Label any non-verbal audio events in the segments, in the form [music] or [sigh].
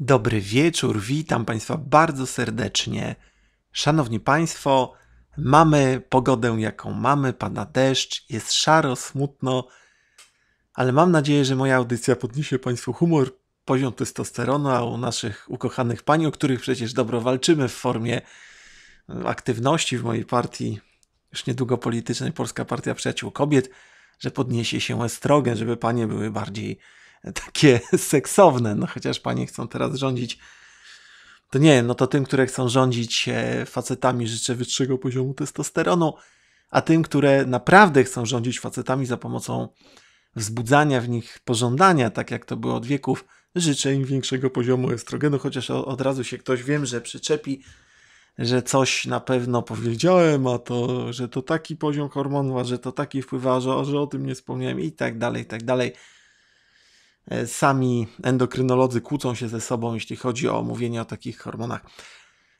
Dobry wieczór, witam Państwa bardzo serdecznie. Szanowni Państwo, mamy pogodę jaką mamy, pada deszcz, jest szaro, smutno, ale mam nadzieję, że moja audycja podniesie Państwu humor, poziom testosteronu, a u naszych ukochanych pani, o których przecież dobro walczymy w formie aktywności w mojej partii, już niedługo politycznej, Polska Partia Przyjaciół Kobiet, że podniesie się estrogen, żeby panie były bardziej takie [laughs] seksowne, no chociaż panie chcą teraz rządzić to nie, no to tym, które chcą rządzić e, facetami życzę wyższego poziomu testosteronu, a tym, które naprawdę chcą rządzić facetami za pomocą wzbudzania w nich pożądania, tak jak to było od wieków, życzę im większego poziomu estrogenu, chociaż od razu się ktoś wiem, że przyczepi, że coś na pewno powiedziałem, a to, że to taki poziom hormonu, a że to taki wpływa, że, że o tym nie wspomniałem i tak dalej, i tak dalej. E, sami endokrynolodzy kłócą się ze sobą, jeśli chodzi o mówienie o takich hormonach.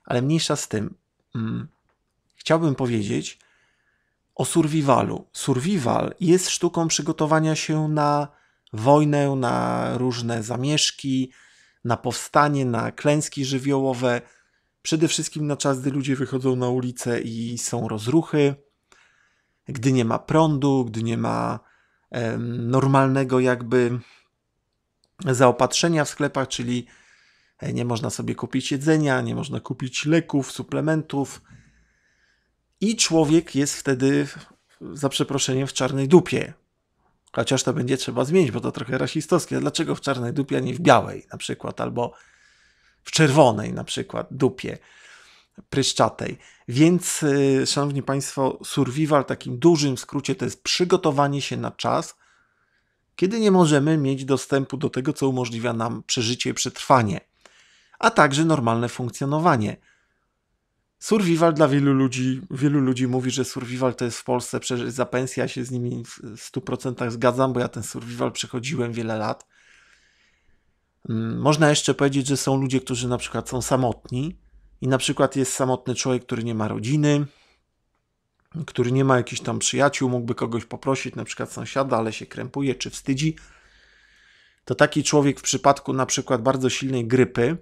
Ale mniejsza z tym. Hmm. Chciałbym powiedzieć o survivalu. Survival jest sztuką przygotowania się na wojnę, na różne zamieszki, na powstanie, na klęski żywiołowe. Przede wszystkim na czas, gdy ludzie wychodzą na ulicę i są rozruchy, gdy nie ma prądu, gdy nie ma normalnego jakby zaopatrzenia w sklepach, czyli e, nie można sobie kupić jedzenia, nie można kupić leków, suplementów. I człowiek jest wtedy, za przeproszeniem, w czarnej dupie. Chociaż to będzie trzeba zmienić, bo to trochę rasistowskie. Dlaczego w czarnej dupie, a nie w białej na przykład, albo w czerwonej na przykład dupie pryszczatej. Więc, e, szanowni państwo, survival w takim dużym skrócie to jest przygotowanie się na czas – kiedy nie możemy mieć dostępu do tego, co umożliwia nam przeżycie i przetrwanie, a także normalne funkcjonowanie. Survival dla wielu ludzi, wielu ludzi mówi, że survival to jest w Polsce przeżyć za pensję, ja się z nimi w 100% zgadzam, bo ja ten survival przechodziłem wiele lat. Mm, można jeszcze powiedzieć, że są ludzie, którzy na przykład są samotni i na przykład jest samotny człowiek, który nie ma rodziny, który nie ma jakichś tam przyjaciół, mógłby kogoś poprosić, na przykład sąsiada, ale się krępuje czy wstydzi, to taki człowiek w przypadku na przykład bardzo silnej grypy,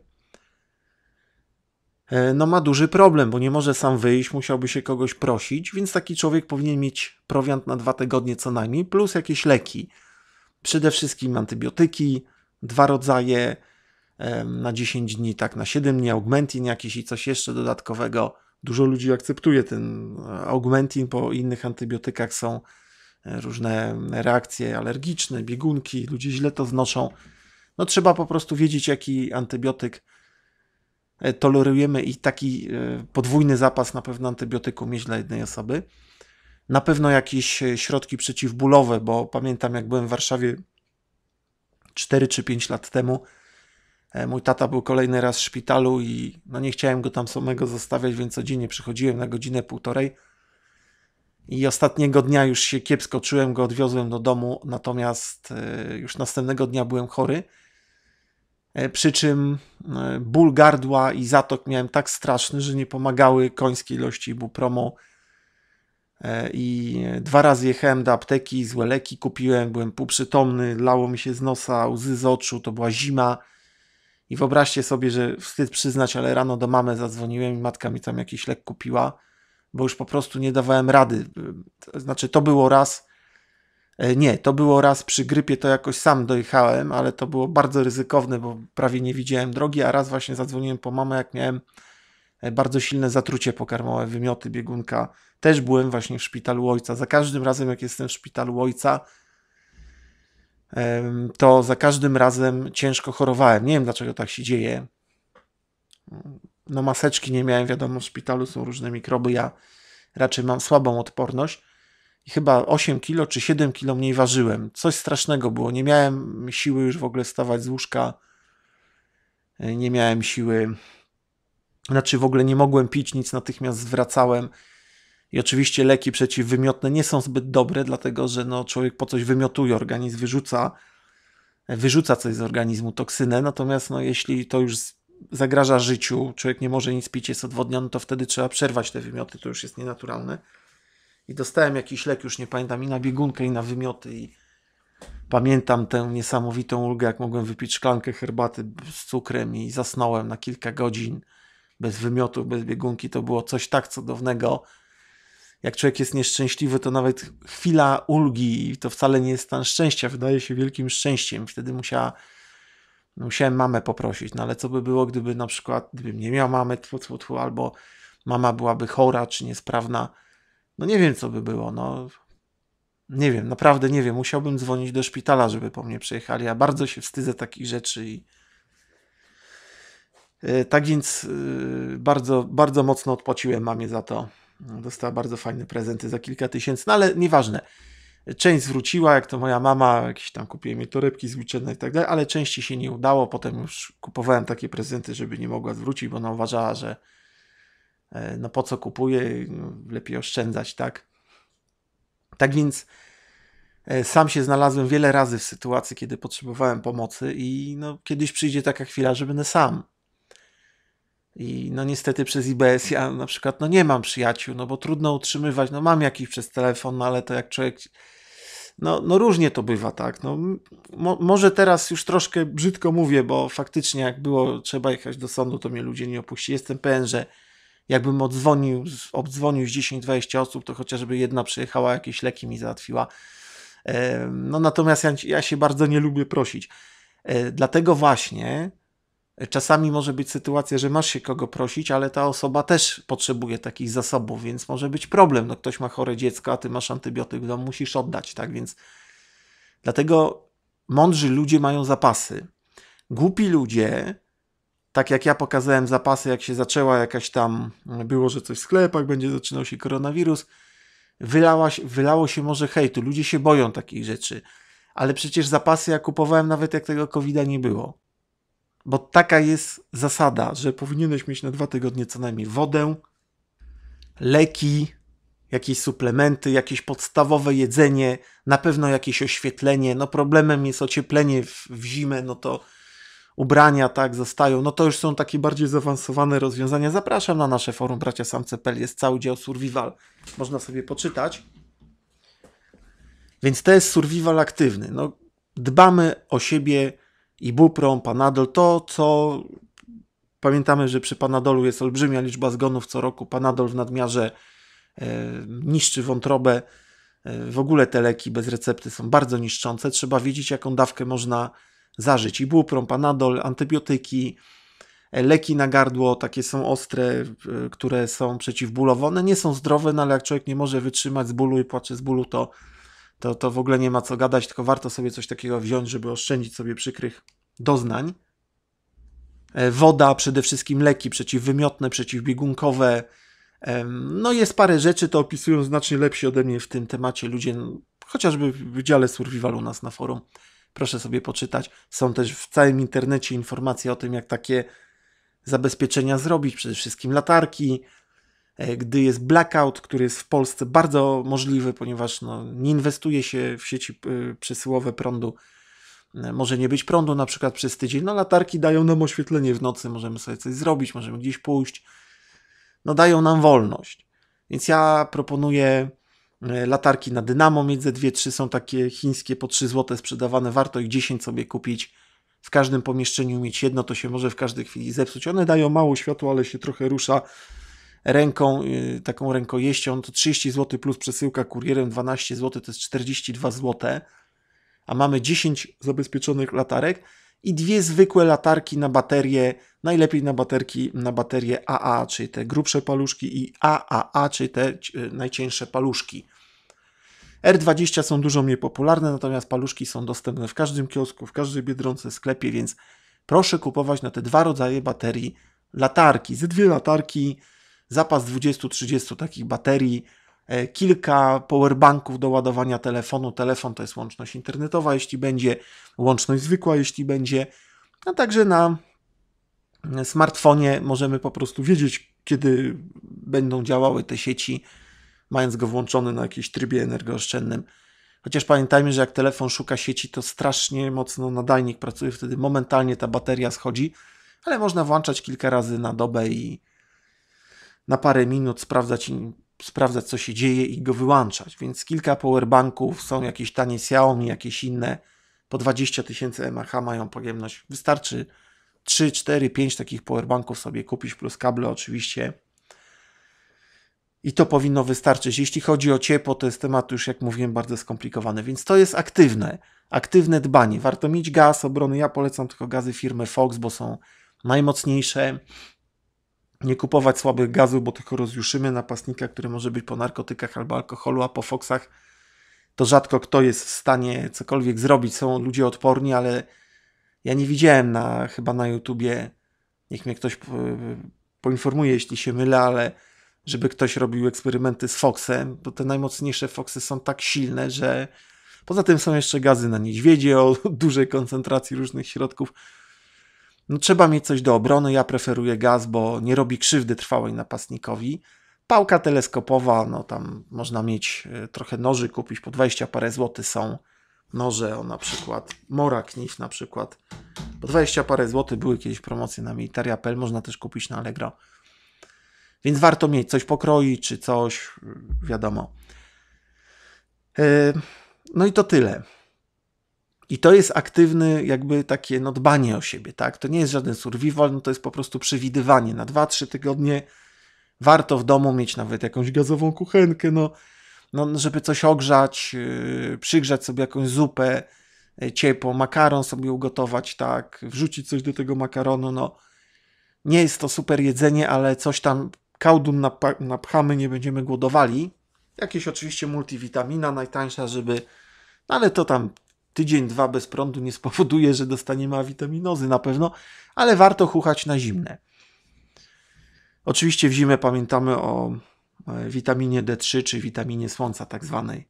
e, no ma duży problem, bo nie może sam wyjść, musiałby się kogoś prosić, więc taki człowiek powinien mieć prowiant na dwa tygodnie co najmniej, plus jakieś leki. Przede wszystkim antybiotyki, dwa rodzaje na 10 dni, tak na 7 dni, augmentin jakiś i coś jeszcze dodatkowego – dużo ludzi akceptuje ten e, augmentin, po innych antybiotykach są e, różne e, reakcje alergiczne, biegunki, ludzie źle to znoszą. No trzeba po prostu wiedzieć, jaki antybiotyk tolerujemy i taki podwójny zapas na pewno antybiotyku mieć dla jednej osoby. Na pewno jakieś środki przeciwbólowe, bo pamiętam jak byłem w Warszawie 4 czy 5 lat temu, E, mój tata był kolejny raz w szpitalu i no nie chciałem go tam samego zostawiać, więc codziennie przychodziłem na godzinę półtorej. I ostatniego dnia już się kiepsko czułem, go odwiozłem do domu, natomiast e, już następnego dnia byłem chory. E, przy czym ból gardła i zatok miałem tak straszny, że nie pomagały końskie ilości bupromo. I dwa razy jechałem do apteki, złe leki kupiłem, byłem półprzytomny, lało mi się z nosa, łzy z oczu, to była zima i wyobraźcie sobie, że wstyd przyznać, ale rano do mamy zadzwoniłem i matka mi tam jakiś lek kupiła, bo już po prostu nie dawałem rady. Znaczy, to było raz, e, nie, to było raz przy grypie, to jakoś sam dojechałem, ale to było bardzo ryzykowne, bo prawie nie widziałem drogi, a raz właśnie zadzwoniłem po mamę, jak miałem e, bardzo silne zatrucie pokarmowe, wymioty, biegunka. Też byłem właśnie w szpitalu ojca. Za każdym razem, jak jestem w szpitalu ojca, to za każdym razem ciężko chorowałem. Nie wiem dlaczego tak się dzieje. No, maseczki nie miałem, wiadomo, w szpitalu są różne mikroby. Ja raczej mam słabą odporność. I chyba 8 kilo czy 7 kilo mniej ważyłem. Coś strasznego było. Nie miałem siły już w ogóle stawać z łóżka. Nie miałem siły. Znaczy, w ogóle nie mogłem pić nic, natychmiast zwracałem. I oczywiście leki przeciwwymiotne nie są zbyt dobre, dlatego że no, człowiek po coś wymiotuje, organizm wyrzuca, wyrzuca coś z organizmu, toksynę. Natomiast no, jeśli to już zagraża życiu, człowiek nie może nic pić, jest odwodniony, to wtedy trzeba przerwać te wymioty, to już jest nienaturalne. I dostałem jakiś lek, już nie pamiętam, i na biegunkę, i na wymioty. I pamiętam tę niesamowitą ulgę, jak mogłem wypić szklankę herbaty z cukrem i zasnąłem na kilka godzin bez wymiotów, bez biegunki. To było coś tak cudownego jak człowiek jest nieszczęśliwy, to nawet chwila ulgi to wcale nie jest stan szczęścia, wydaje się wielkim szczęściem. Wtedy musiała, musiałem mamę poprosić, no ale co by było, gdyby na przykład, gdybym nie miał mamy, tfu, tfu, tfu, albo mama byłaby chora czy niesprawna, no nie wiem co by było, no nie wiem, naprawdę nie wiem, musiałbym dzwonić do szpitala, żeby po mnie przyjechali, ja bardzo się wstydzę takich rzeczy i e, tak więc e, bardzo, bardzo mocno odpłaciłem mamie za to, Dostała bardzo fajne prezenty za kilka tysięcy, no ale nieważne. Część zwróciła, jak to moja mama, jakieś tam kupiłem jej torebki z i tak dalej, ale części się nie udało. Potem już kupowałem takie prezenty, żeby nie mogła zwrócić, bo ona uważała, że e, no po co kupuje, lepiej oszczędzać, tak. Tak więc e, sam się znalazłem wiele razy w sytuacji, kiedy potrzebowałem pomocy i no, kiedyś przyjdzie taka chwila, że będę sam. I no niestety przez IBS ja na przykład no nie mam przyjaciół, no bo trudno utrzymywać, no mam jakiś przez telefon, no ale to jak człowiek no, no różnie to bywa, tak. No, mo może teraz już troszkę brzydko mówię, bo faktycznie jak było trzeba jechać do sądu, to mnie ludzie nie opuści. Jestem pewien, że jakbym odzwonił, obdzwonił z 10-20 osób, to chociażby jedna przyjechała, jakieś leki mi załatwiła. No natomiast ja, ja się bardzo nie lubię prosić. E, dlatego właśnie Czasami może być sytuacja, że masz się kogo prosić, ale ta osoba też potrzebuje takich zasobów, więc może być problem. No, ktoś ma chore dziecko, a ty masz antybiotyk w musisz oddać, tak? Więc dlatego mądrzy ludzie mają zapasy. Głupi ludzie, tak jak ja pokazałem zapasy, jak się zaczęła jakaś tam, było, że coś w sklepach, będzie zaczynał się koronawirus, wylała, wylało się może hejtu. Ludzie się boją takich rzeczy. Ale przecież zapasy ja kupowałem nawet jak tego covid nie było bo taka jest zasada, że powinieneś mieć na dwa tygodnie co najmniej wodę, leki, jakieś suplementy, jakieś podstawowe jedzenie, na pewno jakieś oświetlenie. No problemem jest ocieplenie w, w zimę, no to ubrania tak zostają. No to już są takie bardziej zaawansowane rozwiązania. Zapraszam na nasze forum bracia samce.pl, jest cały dział survival. Można sobie poczytać. Więc to jest survival aktywny. No, dbamy o siebie Ibuprom, Panadol, to co pamiętamy, że przy Panadolu jest olbrzymia liczba zgonów co roku, Panadol w nadmiarze e, niszczy wątrobę, e, w ogóle te leki bez recepty są bardzo niszczące, trzeba wiedzieć jaką dawkę można zażyć. Ibuprom, Panadol, antybiotyki, e, leki na gardło, takie są ostre, które są przeciwbólowe, one nie są zdrowe, no ale jak człowiek nie może wytrzymać z bólu i płacze z bólu, to to, to w ogóle nie ma co gadać, tylko warto sobie coś takiego wziąć, żeby oszczędzić sobie przykrych doznań. E, woda, przede wszystkim leki przeciwwymiotne, przeciwbiegunkowe. No jest parę rzeczy, to opisują znacznie lepsi ode mnie w tym temacie ludzie, no, chociażby w dziale survivalu nas na forum. Proszę sobie poczytać. Są też w całym internecie informacje o tym, jak takie zabezpieczenia zrobić, przede wszystkim latarki, E, gdy jest blackout, który jest w Polsce bardzo możliwy, ponieważ no, nie inwestuje się w sieci e, przesyłowe prądu. E, może nie być prądu na przykład przez tydzień. No latarki dają nam oświetlenie w nocy, możemy sobie coś zrobić, możemy gdzieś pójść. No dają nam wolność. Więc ja proponuję latarki na dynamo między dwie, trzy są takie chińskie po 3 złote sprzedawane, warto ich 10 sobie kupić. W każdym pomieszczeniu mieć jedno, to się może w każdej chwili zepsuć. One dają mało światła, ale się trochę rusza ręką, y, taką rękojeścią, to 30 zł plus przesyłka kurierem 12 zł, to jest 42 zł. A mamy 10 zabezpieczonych latarek i dwie zwykłe latarki na baterie, najlepiej na baterki, na baterie AA, czyli te grubsze paluszki i AAA, czyli te y, najcieńsze paluszki. R20 są dużo mniej popularne, natomiast paluszki są dostępne w każdym kiosku, w każdej biedronce, sklepie, więc proszę kupować na te dwa rodzaje baterii latarki. Ze dwie latarki zapas 20-30 takich baterii, e, kilka powerbanków do ładowania telefonu. Telefon to jest łączność internetowa, jeśli będzie, łączność zwykła, jeśli będzie. A no także na smartfonie możemy po prostu wiedzieć, kiedy będą działały te sieci, mając go włączony na jakimś trybie energooszczędnym. Chociaż pamiętajmy, że jak telefon szuka sieci, to strasznie mocno nadajnik pracuje, wtedy momentalnie ta bateria schodzi, ale można włączać kilka razy na dobę i na parę minut sprawdzać, sprawdzać co się dzieje i go wyłączać. Więc kilka powerbanków, są jakieś tanie Xiaomi, jakieś inne, po 20 tysięcy mAh mają pojemność. Wystarczy 3, 4, 5 takich powerbanków sobie kupić, plus kable oczywiście. I to powinno wystarczyć. Jeśli chodzi o ciepło, to jest temat już, jak mówiłem, bardzo skomplikowany. Więc to jest aktywne, aktywne dbanie. Warto mieć gaz obrony. Ja polecam tylko gazy firmy Fox, bo są najmocniejsze, nie kupować słabych gazów, bo tylko rozjuszymy napastnika, który może być po narkotykach albo alkoholu, a po foksach to rzadko kto jest w stanie cokolwiek zrobić. Są ludzie odporni, ale ja nie widziałem na, chyba na YouTubie, niech mnie ktoś poinformuje, jeśli się mylę, ale żeby ktoś robił eksperymenty z foksem, bo te najmocniejsze foksy są tak silne, że poza tym są jeszcze gazy na niedźwiedzie o [laughs] dużej koncentracji różnych środków no, trzeba mieć coś do obrony. Ja preferuję gaz, bo nie robi krzywdy trwałej napastnikowi. Pałka teleskopowa, no tam można mieć y, trochę noży kupić, po 20 parę złoty są noże, o na przykład Mora Knif na przykład. Po 20 parę złotych były kiedyś promocje na militaria.pl, można też kupić na Allegro. Więc warto mieć coś pokroić, czy coś, y, wiadomo. Y, no i to tyle. I to jest aktywny, jakby takie no, dbanie o siebie, tak? To nie jest żaden survival, no, to jest po prostu przewidywanie. Na 2-3 tygodnie warto w domu mieć nawet jakąś gazową kuchenkę, no, no, no żeby coś ogrzać, yy, przygrzać sobie jakąś zupę yy, ciepłą, makaron sobie ugotować, tak? Wrzucić coś do tego makaronu, no. Nie jest to super jedzenie, ale coś tam kałdun nap napchamy, nie będziemy głodowali. Jakieś oczywiście multivitamina, najtańsza, żeby... No ale to tam tydzień, dwa bez prądu nie spowoduje, że dostaniemy witaminozy na pewno, ale warto chuchać na zimne. Oczywiście w zimę pamiętamy o e, witaminie D3 czy witaminie słońca tak zwanej.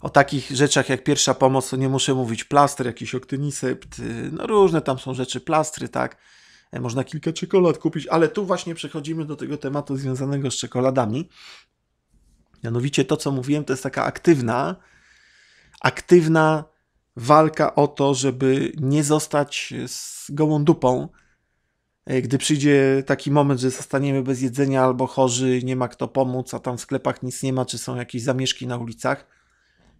O takich rzeczach jak pierwsza pomoc, to nie muszę mówić, plaster, jakiś oktynisept, y, no różne tam są rzeczy, plastry, tak. E, można kilka czekolad kupić, ale tu właśnie przechodzimy do tego tematu związanego z czekoladami. Mianowicie to, co mówiłem, to jest taka aktywna, aktywna walka o to, żeby nie zostać z gołą dupą, e, gdy przyjdzie taki moment, że zostaniemy bez jedzenia albo chorzy, nie ma kto pomóc, a tam w sklepach nic nie ma, czy są jakieś zamieszki na ulicach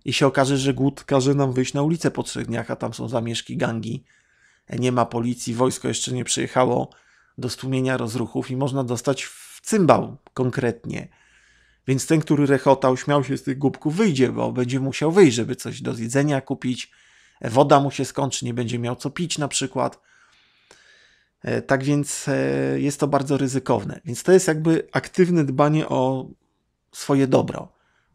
i się okaże, że głód każe nam wyjść na ulicę po trzech dniach, a tam są zamieszki, gangi, e, nie ma policji, wojsko jeszcze nie przyjechało do stłumienia rozruchów i można dostać w cymbał konkretnie. Więc ten, który rechotał, śmiał się z tych głupków, wyjdzie, bo będzie musiał wyjść, żeby coś do jedzenia kupić. E, woda mu się skończy, nie będzie miał co pić na przykład. E, tak więc e, jest to bardzo ryzykowne. Więc to jest jakby aktywne dbanie o swoje dobro.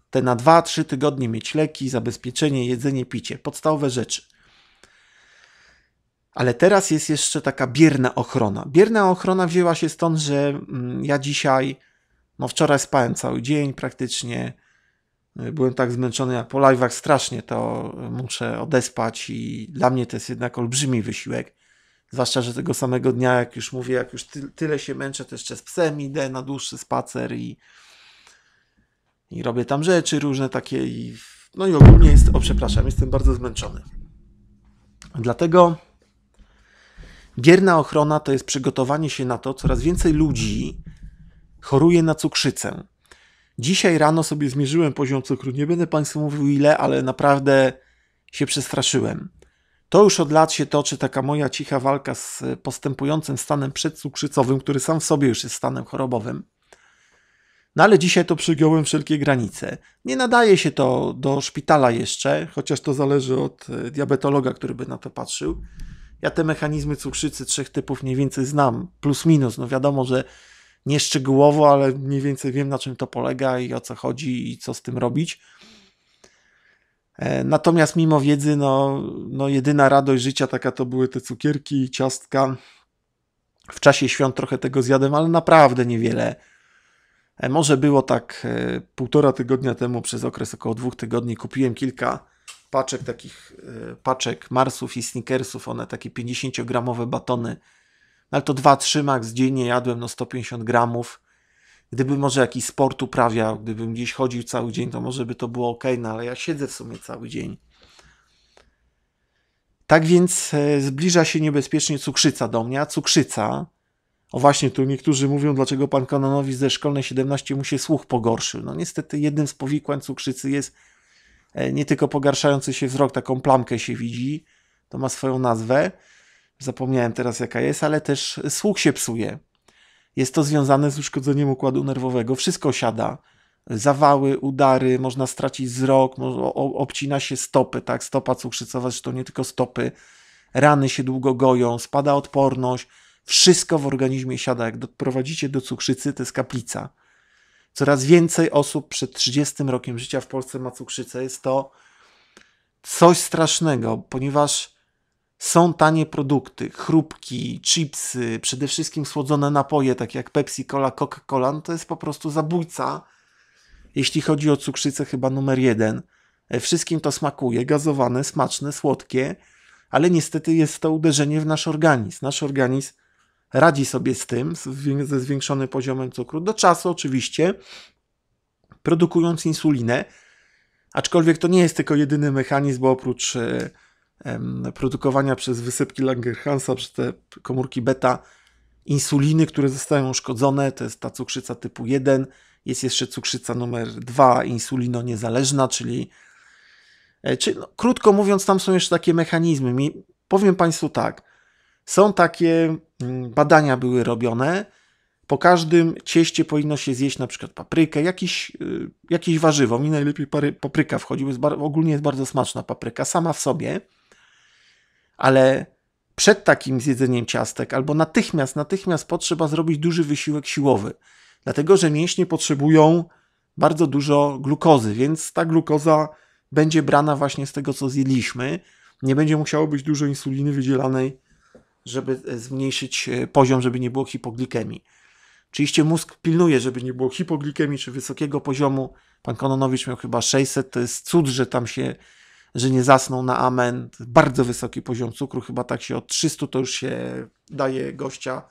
Te na 2-3 tygodnie mieć leki, zabezpieczenie, jedzenie, picie, podstawowe rzeczy. Ale teraz jest jeszcze taka bierna ochrona. Bierna ochrona wzięła się stąd, że mm, ja dzisiaj no wczoraj spałem cały dzień praktycznie. Y, byłem tak zmęczony, jak po live'ach strasznie to muszę odespać i dla mnie to jest jednak olbrzymi wysiłek. Zwłaszcza, że tego samego dnia, jak już mówię, jak już ty, tyle się męczę, to jeszcze z psem idę na dłuższy spacer i, i robię tam rzeczy różne takie. I, no i ogólnie jest, o przepraszam, jestem bardzo zmęczony. Dlatego bierna ochrona to jest przygotowanie się na to, coraz więcej ludzi choruje na cukrzycę. Dzisiaj rano sobie zmierzyłem poziom cukru. Nie będę Państwu mówił ile, ale naprawdę się przestraszyłem. To już od lat się toczy taka moja cicha walka z postępującym stanem przedcukrzycowym, który sam w sobie już jest stanem chorobowym. No ale dzisiaj to przygiąłem wszelkie granice. Nie nadaje się to do szpitala jeszcze, chociaż to zależy od e, diabetologa, który by na to patrzył. Ja te mechanizmy cukrzycy trzech typów mniej więcej znam, plus minus. No wiadomo, że nieszczegółowo, ale mniej więcej wiem na czym to polega i o co chodzi i co z tym robić. E, natomiast mimo wiedzy, no, no jedyna radość życia taka to były te cukierki, i ciastka. W czasie świąt trochę tego zjadłem, ale naprawdę niewiele. E, może było tak e, półtora tygodnia temu, przez okres około dwóch tygodni, kupiłem kilka paczek takich, paczek Marsów i Snickersów, one takie 50-gramowe batony no ale to 2-3 max dziennie jadłem, no 150 gramów. Gdyby może jakiś sport uprawiał, gdybym gdzieś chodził cały dzień, to może by to było ok, no ale ja siedzę w sumie cały dzień. Tak więc e, zbliża się niebezpiecznie cukrzyca do mnie, a cukrzyca, o właśnie tu niektórzy mówią, dlaczego pan Kanonowi ze szkolnej 17 mu się słuch pogorszył. No niestety jednym z powikłań cukrzycy jest e, nie tylko pogarszający się wzrok, taką plamkę się widzi, to ma swoją nazwę, zapomniałem teraz jaka jest, ale też słuch się psuje. Jest to związane z uszkodzeniem układu nerwowego, wszystko siada. Zawały, udary, można stracić wzrok, obcina się stopy, tak? Stopa cukrzycowa, To nie tylko stopy. Rany się długo goją, spada odporność, wszystko w organizmie siada. Jak doprowadzicie do cukrzycy, to jest kaplica. Coraz więcej osób przed 30 rokiem życia w Polsce ma cukrzycę. Jest to coś strasznego, ponieważ są tanie produkty, chrupki, chipsy, przede wszystkim słodzone napoje, takie jak Pepsi, Cola, Coca-Cola. No to jest po prostu zabójca, jeśli chodzi o cukrzycę, chyba numer jeden. E, wszystkim to smakuje, gazowane, smaczne, słodkie, ale niestety jest to uderzenie w nasz organizm. Nasz organizm radzi sobie z tym, ze zwiększonym poziomem cukru, do czasu oczywiście, produkując insulinę. Aczkolwiek to nie jest tylko jedyny mechanizm, bo oprócz e, produkowania przez wysypki Langerhansa, przez te komórki beta, insuliny, które zostają uszkodzone, to jest ta cukrzyca typu 1, jest jeszcze cukrzyca numer 2, insulino niezależna, czyli, e, czyli no, krótko mówiąc, tam są jeszcze takie mechanizmy. Mi, powiem Państwu tak, są takie mm, badania były robione, po każdym cieście powinno się zjeść na przykład paprykę, jakieś, y, jakieś warzywo. Mi najlepiej papryka wchodzi, bo jest ogólnie jest bardzo smaczna papryka sama w sobie ale przed takim zjedzeniem ciastek albo natychmiast, natychmiast potrzeba zrobić duży wysiłek siłowy, dlatego że mięśnie potrzebują bardzo dużo glukozy, więc ta glukoza będzie brana właśnie z tego, co zjedliśmy. Nie będzie musiało być dużo insuliny wydzielanej, żeby e, zmniejszyć e, poziom, żeby nie było hipoglikemii. Oczywiście mózg pilnuje, żeby nie było hipoglikemii czy wysokiego poziomu. Pan Kononowicz miał chyba 600, to jest cud, że tam się że nie zasną na amen. Bardzo wysoki poziom cukru, chyba tak się od 300 to już się daje gościa,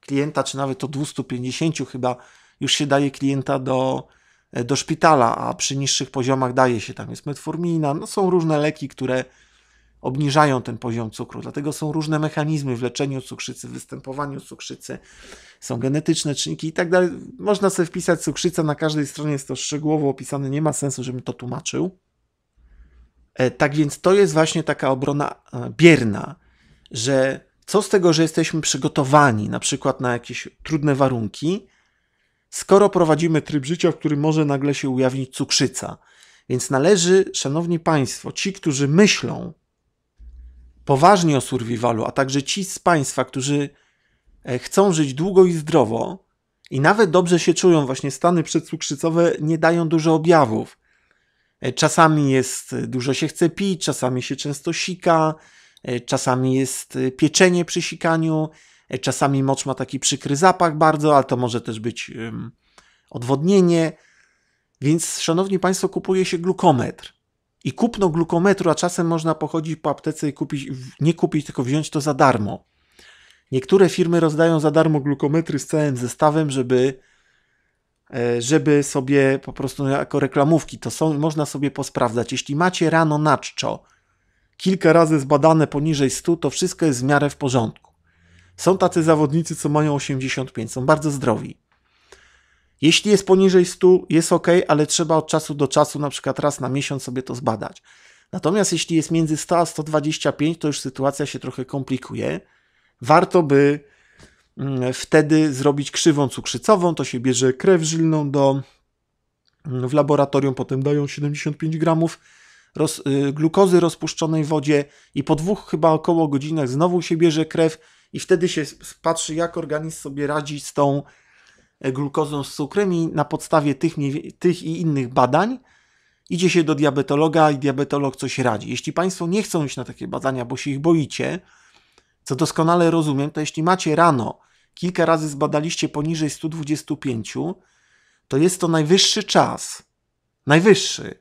klienta, czy nawet od 250 chyba już się daje klienta do, e, do szpitala, a przy niższych poziomach daje się tam jest metformina. No są różne leki, które obniżają ten poziom cukru. Dlatego są różne mechanizmy w leczeniu cukrzycy, w występowaniu cukrzycy. Są genetyczne czynniki i tak dalej. Można sobie wpisać cukrzyca, na każdej stronie jest to szczegółowo opisane, nie ma sensu, żebym to tłumaczył. E, tak więc to jest właśnie taka obrona e, bierna, że co z tego, że jesteśmy przygotowani na przykład na jakieś trudne warunki, skoro prowadzimy tryb życia, w którym może nagle się ujawnić cukrzyca. Więc należy, szanowni państwo, ci, którzy myślą poważnie o survivalu, a także ci z państwa, którzy e, chcą żyć długo i zdrowo i nawet dobrze się czują, właśnie stany przedcukrzycowe nie dają dużo objawów, E, czasami jest e, dużo się chce pić, czasami się często sika, e, czasami jest pieczenie przy sikaniu, czasami mocz ma taki przykry zapach bardzo, ale to może też być odwodnienie. Więc, szanowni państwo, kupuje się glukometr. I kupno glukometru, a czasem można pochodzić po aptece i kupić, nie kupić, tylko wziąć to za darmo. Niektóre firmy rozdają za darmo glukometry z całym zestawem, żeby E, żeby sobie po prostu no, jako reklamówki, to są, i można sobie posprawdzać. Jeśli macie rano na czczo, kilka razy zbadane poniżej 100, to wszystko jest w miarę w porządku. Są tacy zawodnicy, co mają 85, są bardzo zdrowi. Jeśli jest poniżej 100, jest ok, ale trzeba od czasu do czasu, na przykład raz na miesiąc, sobie to zbadać. Natomiast jeśli jest między 100 a 125, to już sytuacja się trochę komplikuje. Warto by Mm, wtedy zrobić krzywą cukrzycową, to się bierze krew żylną do, mm, w laboratorium, potem dają 75 gramów roz, y, glukozy rozpuszczonej w wodzie i po dwóch chyba około godzinach znowu się bierze krew i wtedy się patrzy, jak organizm sobie radzi z tą e, glukozą z cukrem i na podstawie tych, tych i innych badań idzie się do diabetologa i diabetolog coś radzi. Jeśli Państwo nie chcą iść na takie badania, bo się ich boicie, co doskonale rozumiem, to jeśli macie rano kilka razy zbadaliście poniżej 125, to jest to najwyższy czas, najwyższy,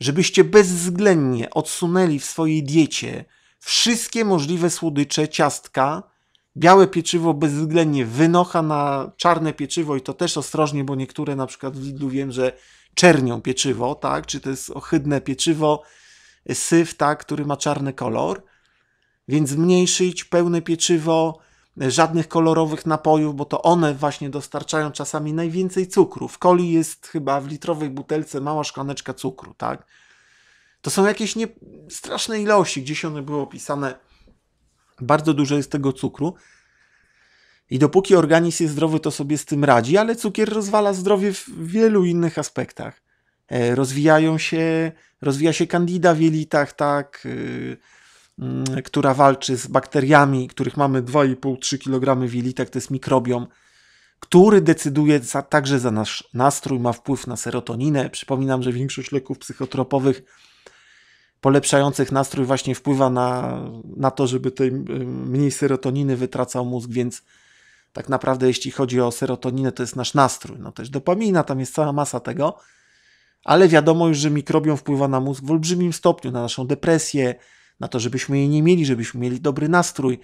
żebyście bezwzględnie odsunęli w swojej diecie wszystkie możliwe słodycze, ciastka, białe pieczywo bezwzględnie wynocha na czarne pieczywo i to też ostrożnie, bo niektóre na przykład w Lidlu wiem, że czernią pieczywo, tak, czy to jest ohydne pieczywo, syf, tak, który ma czarny kolor, więc zmniejszyć pełne pieczywo, żadnych kolorowych napojów, bo to one właśnie dostarczają czasami najwięcej cukru. W coli jest chyba w litrowej butelce mała szklaneczka cukru, tak? To są jakieś nie... straszne ilości, gdzieś one były opisane. Bardzo dużo jest tego cukru. I dopóki organizm jest zdrowy, to sobie z tym radzi, ale cukier rozwala zdrowie w wielu innych aspektach. E, rozwijają się, rozwija się kandida w jelitach, tak? E, Mm, która walczy z bakteriami, których mamy 2,5-3 kg wielitek, to jest mikrobiom, który decyduje za, także za nasz nastrój, ma wpływ na serotoninę. Przypominam, że większość leków psychotropowych polepszających nastrój właśnie wpływa na, na to, żeby tej y, mniej serotoniny wytracał mózg, więc tak naprawdę jeśli chodzi o serotoninę, to jest nasz nastrój. No też dopamina, tam jest cała masa tego, ale wiadomo już, że mikrobiom wpływa na mózg w olbrzymim stopniu, na naszą depresję, na to, żebyśmy jej nie mieli, żebyśmy mieli dobry nastrój.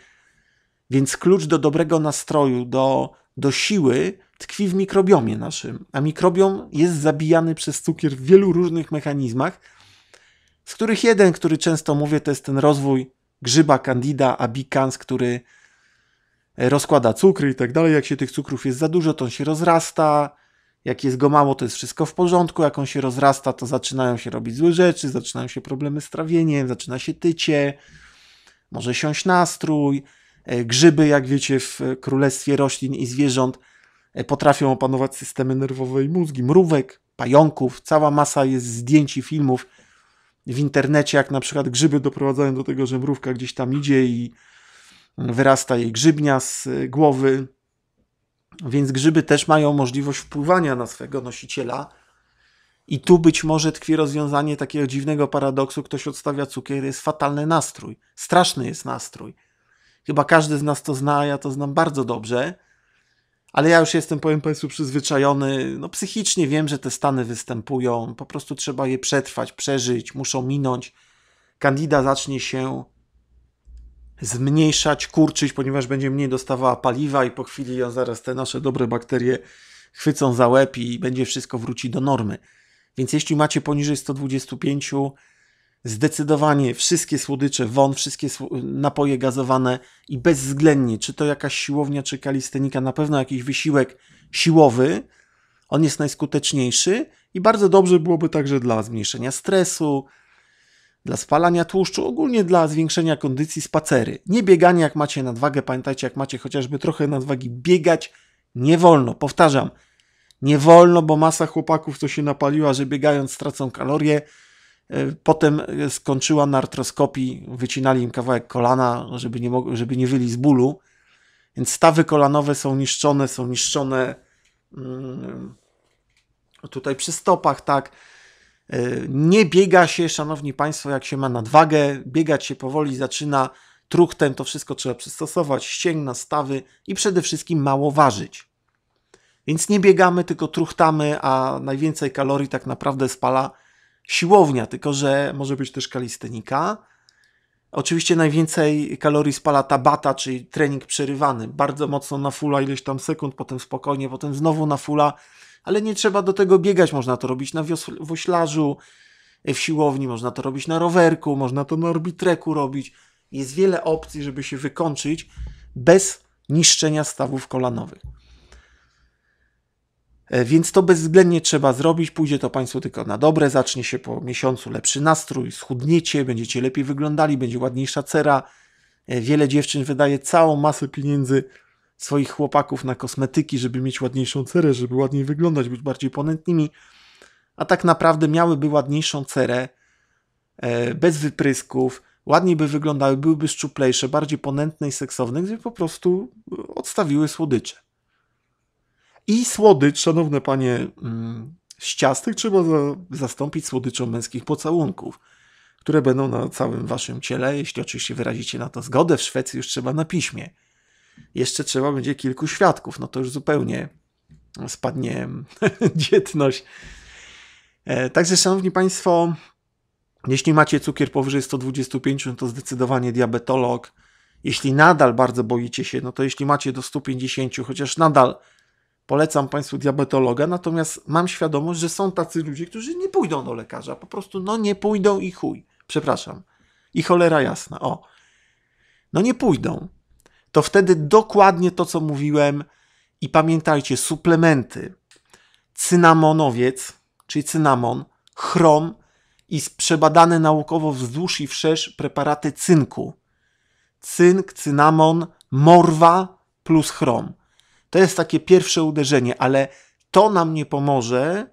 Więc klucz do dobrego nastroju, do, do siły tkwi w mikrobiomie naszym, a mikrobiom jest zabijany przez cukier w wielu różnych mechanizmach, z których jeden, który często mówię, to jest ten rozwój grzyba Candida abicans, który e, rozkłada cukry i tak dalej. Jak się tych cukrów jest za dużo, to on się rozrasta, jak jest go mało, to jest wszystko w porządku. Jak on się rozrasta, to zaczynają się robić złe rzeczy, zaczynają się problemy z trawieniem, zaczyna się tycie, może siąść nastrój. E, grzyby, jak wiecie, w królestwie roślin i zwierząt e, potrafią opanować systemy nerwowe i mózgi, mrówek, pająków. Cała masa jest zdjęć i filmów w internecie, jak na przykład grzyby doprowadzają do tego, że mrówka gdzieś tam idzie i wyrasta jej grzybnia z e, głowy. Więc grzyby też mają możliwość wpływania na swego nosiciela. I tu być może tkwi rozwiązanie takiego dziwnego paradoksu: ktoś odstawia cukier, jest fatalny nastrój. Straszny jest nastrój. Chyba każdy z nas to zna, ja to znam bardzo dobrze. Ale ja już jestem, powiem Państwu, przyzwyczajony. No, psychicznie wiem, że te stany występują. Po prostu trzeba je przetrwać, przeżyć, muszą minąć. Kandida zacznie się zmniejszać, kurczyć, ponieważ będzie mniej dostawała paliwa i po chwili ja zaraz te nasze dobre bakterie chwycą za łeb i będzie wszystko wróci do normy. Więc jeśli macie poniżej 125, zdecydowanie wszystkie słodycze, won, wszystkie napoje gazowane i bezwzględnie, czy to jakaś siłownia, czy kalistenika, na pewno jakiś wysiłek siłowy, on jest najskuteczniejszy i bardzo dobrze byłoby także dla zmniejszenia stresu, dla spalania tłuszczu, ogólnie dla zwiększenia kondycji spacery. Nie bieganie jak macie nadwagę, pamiętajcie jak macie chociażby trochę nadwagi, biegać nie wolno. Powtarzam, nie wolno, bo masa chłopaków to się napaliła, że biegając stracą kalorie, e, Potem e, skończyła na artroskopii, wycinali im kawałek kolana, żeby nie, mog- żeby nie wyli z bólu. Więc stawy kolanowe są niszczone, są niszczone mm, tutaj przy stopach, tak. E, nie biega się, szanowni państwo, jak się ma nadwagę, biegać się powoli zaczyna truchtem, to wszystko trzeba przystosować, ścięgna, stawy i przede wszystkim mało ważyć. Więc nie biegamy, tylko truchtamy, a najwięcej kalorii tak naprawdę spala siłownia, tylko że może być też kalistenika. Oczywiście najwięcej kalorii spala tabata, czyli trening przerywany. Bardzo mocno na fula ileś tam sekund, potem spokojnie, potem znowu na fula ale nie trzeba do tego biegać. Można to robić na woślarzu, w siłowni, można to robić na rowerku, można to na orbitreku robić. Jest wiele opcji, żeby się wykończyć bez niszczenia stawów kolanowych. E, więc to bezwzględnie trzeba zrobić. Pójdzie to Państwu tylko na dobre. Zacznie się po miesiącu lepszy nastrój, schudniecie, będziecie lepiej wyglądali, będzie ładniejsza cera. E, wiele dziewczyn wydaje całą masę pieniędzy swoich chłopaków na kosmetyki, żeby mieć ładniejszą cerę, żeby ładniej wyglądać, być bardziej ponętnymi, a tak naprawdę miałyby ładniejszą cerę, e, bez wyprysków, ładniej by wyglądały, byłyby szczuplejsze, bardziej ponętne i seksowne, gdyby po prostu odstawiły słodycze. I słodycz, szanowne panie z mm, ciastek, trzeba zastąpić słodyczą męskich pocałunków, które będą na całym waszym ciele, jeśli oczywiście wyrazicie na to zgodę. W Szwecji już trzeba na piśmie jeszcze trzeba będzie kilku świadków. No to już zupełnie spadnie [laughs] dzietność. E, także, szanowni państwo, jeśli macie cukier powyżej 125, no to zdecydowanie diabetolog. Jeśli nadal bardzo boicie się, no to jeśli macie do 150, chociaż nadal polecam Państwu diabetologa, natomiast mam świadomość, że są tacy ludzie, którzy nie pójdą do lekarza, po prostu no nie pójdą i chuj, przepraszam, i cholera jasna, o. No nie pójdą to wtedy dokładnie to, co mówiłem. I pamiętajcie, suplementy, cynamonowiec, czyli cynamon, chrom i przebadane naukowo wzdłuż i wszerz preparaty cynku. Cynk, cynamon, morwa plus chrom. To jest takie pierwsze uderzenie, ale to nam nie pomoże.